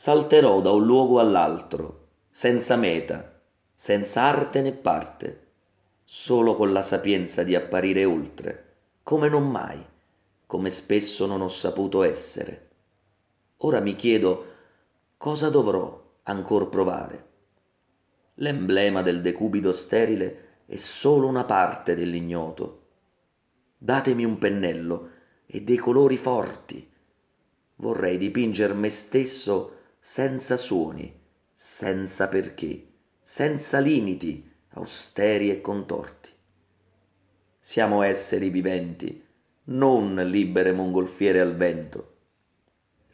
salterò da un luogo all'altro, senza meta, senza arte né parte, solo con la sapienza di apparire oltre, come non mai, come spesso non ho saputo essere. Ora mi chiedo cosa dovrò ancora provare. L'emblema del decubito sterile è solo una parte dell'ignoto. Datemi un pennello e dei colori forti. Vorrei dipingere me stesso senza suoni, senza perché, senza limiti, austeri e contorti. Siamo esseri viventi, non libere mongolfiere al vento.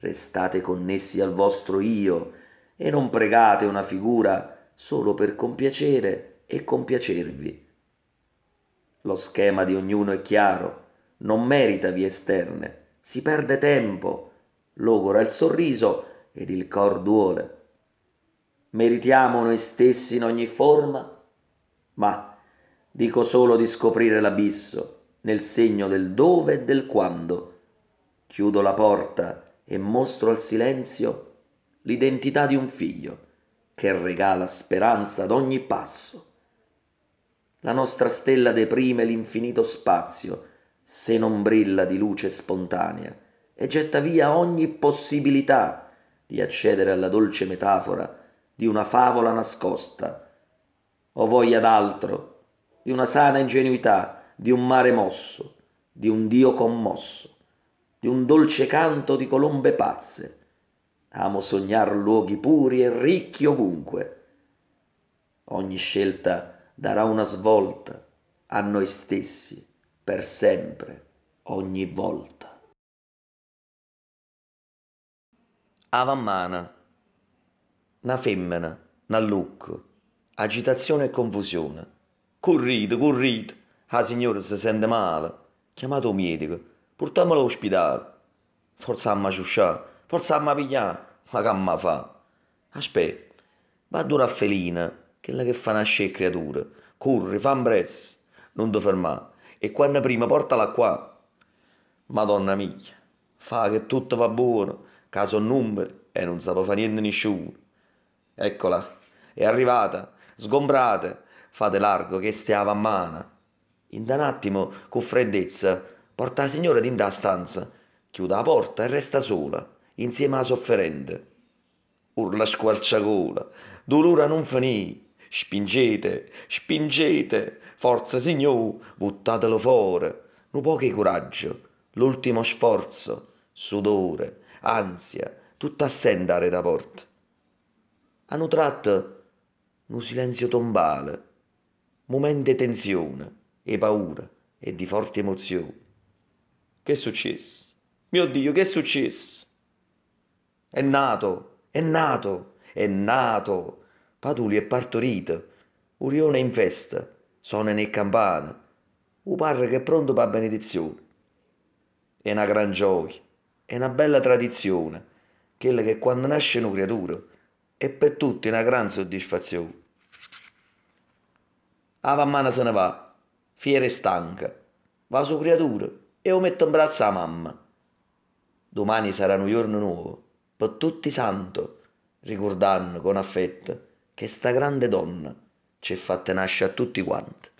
Restate connessi al vostro io e non pregate una figura solo per compiacere e compiacervi. Lo schema di ognuno è chiaro, non merita vie esterne, si perde tempo, logora il sorriso ed il cor duole. Meritiamo noi stessi in ogni forma, ma dico solo di scoprire l'abisso nel segno del dove e del quando. Chiudo la porta e mostro al silenzio l'identità di un figlio che regala speranza ad ogni passo. La nostra stella deprime l'infinito spazio se non brilla di luce spontanea e getta via ogni possibilità di accedere alla dolce metafora di una favola nascosta. o voglia d'altro, di una sana ingenuità, di un mare mosso, di un Dio commosso, di un dolce canto di colombe pazze. Amo sognar luoghi puri e ricchi ovunque. Ogni scelta darà una svolta a noi stessi, per sempre, ogni volta. a vammana, una femmina, una lucco, agitazione e confusione. Corrite, corrite, la ah, signora si sente male. Chiamato il medico, portamela all'ospedale. Forse a maciusciare, forse a pigliare, ma che ma fa? Aspetta, va a dura felina, quella che fa nascere creatura. Corri, fa un impresso, non ti fermare. E quando prima portala qua. Madonna mia, fa che tutto va buono, caso numero e non sapeva fare niente nessuno. Eccola, è arrivata, sgombrate, fate largo che stiava a mano. In un attimo, con freddezza, porta la signora in da stanza, chiude la porta e resta sola, insieme alla sofferente. Urla squarciagola, dolore non finì, spingete, spingete, forza signor, buttatelo fuori, un po' che coraggio, l'ultimo sforzo, sudore, ansia, tutta a da porta. A un tratto, un silenzio tombale, momenti di tensione e paura e di forti emozioni. Che è successo? Mio Dio, che è successo? È nato, è nato, è nato. Paduli è partorito. Urione è in festa. Sono nel campana. U parre che è pronto per benedizione. È una gran gioia. È una bella tradizione, quella che quando nasce una creatura è per tutti una gran soddisfazione. Ava mano se ne va, fiera e stanca, va su creatura e lo mette in braccio alla mamma. Domani sarà un giorno nuovo, per tutti santo, ricordando con affetto che sta grande donna ci ha fatta nascere a tutti quanti.